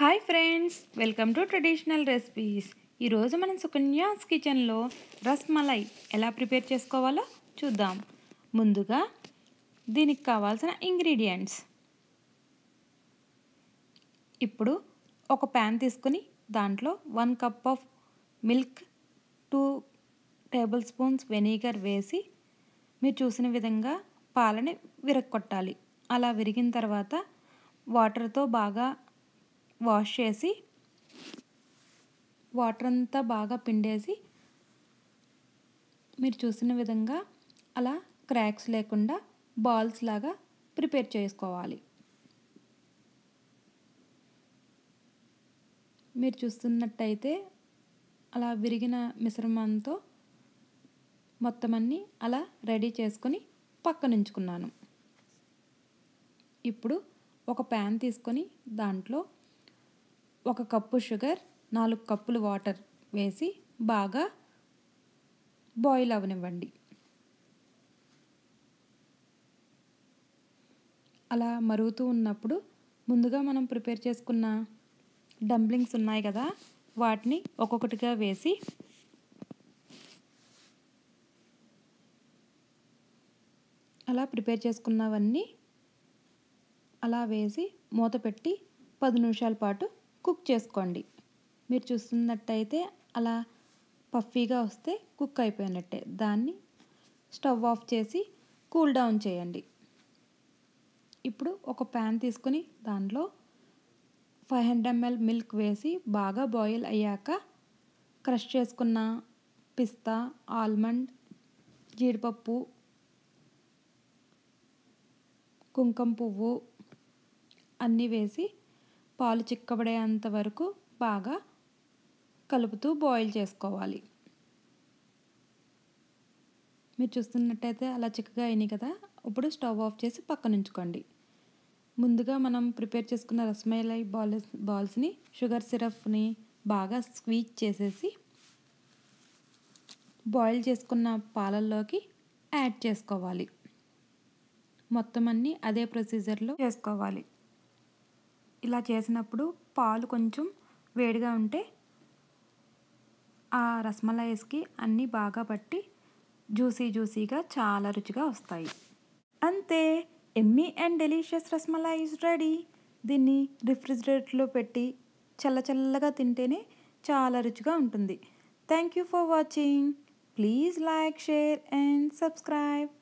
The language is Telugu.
hi friends welcome to traditional recipes ఈరోజు మనం సుకన్యాస్ కిచెన్లో రస్మలై ఎలా ప్రిపేర్ చేసుకోవాలో చూద్దాం ముందుగా దీనికి కావాల్సిన ఇంగ్రీడియంట్స్ ఇప్పుడు ఒక ప్యాన్ తీసుకుని దాంట్లో one cup of milk two tablespoons vinegar వేసి మీరు చూసిన విధంగా పాలని విరగొట్టాలి అలా విరిగిన తర్వాత వాటర్తో బాగా వాష్ చేసి వాటర్ అంతా బాగా పిండేసి మీరు చూసిన విధంగా అలా క్రాక్స్ లేకుండా బాల్స్ లాగా ప్రిపేర్ చేసుకోవాలి మీరు చూస్తున్నట్టయితే అలా విరిగిన మిశ్రమంతో మొత్తం అన్నీ అలా రెడీ చేసుకొని పక్కనుంచుకున్నాను ఇప్పుడు ఒక ప్యాన్ తీసుకొని దాంట్లో ఒక కప్పు షుగర్ నాలుగు కప్పులు వాటర్ వేసి బాగా బాయిల్ అవనివ్వండి అలా మరుగుతూ ఉన్నప్పుడు ముందుగా మనం ప్రిపేర్ చేసుకున్న డంబ్లింగ్స్ ఉన్నాయి కదా వాటిని ఒక్కొక్కటిగా వేసి అలా ప్రిపేర్ చేసుకున్నవన్నీ అలా వేసి మూత పెట్టి పది నిమిషాల పాటు కుక్ చేసుకోండి మీరు చూస్తున్నట్టయితే అలా పఫీగా వస్తే కుక్ అయిపోయినట్టే దాన్ని స్టవ్ ఆఫ్ చేసి కూల్ డౌన్ చేయండి ఇప్పుడు ఒక ప్యాన్ తీసుకుని దానిలో ఫైవ్ హండ్రెడ్ ఎంఎల్ మిల్క్ వేసి బాగా బాయిల్ అయ్యాక క్రష్ చేసుకున్న పిస్తా ఆల్మండ్ జీడిపప్పు కుంకుమ పువ్వు అన్నీ వేసి పాలు చిక్కబడేంత వరకు బాగా కలుపుతూ బాయిల్ చేసుకోవాలి మీరు చూస్తున్నట్టయితే అలా చిక్కగా అయినాయి కదా ఇప్పుడు స్టవ్ ఆఫ్ చేసి పక్కన ఉంచుకోండి ముందుగా మనం ప్రిపేర్ చేసుకున్న రసమలై బాల్స్ బాల్స్ని షుగర్ సిరప్ని బాగా స్వీచ్ చేసేసి బాయిల్ చేసుకున్న పాలల్లోకి యాడ్ చేసుకోవాలి మొత్తం అన్నీ అదే ప్రొసీజర్లో చేసుకోవాలి ఇలా చేసినప్పుడు పాలు కొంచెం వేడిగా ఉంటే ఆ రసమలైస్కి అన్నీ బాగా పట్టి జ్యూసీ జ్యూసీగా చాలా రుచిగా వస్తాయి అంతే yummy and delicious rasmalais ready దీన్ని రిఫ్రిజిరేటర్లో పెట్టి చల్లచల్లగా తింటేనే చాలా రుచిగా ఉంటుంది thank you for watching please like share and subscribe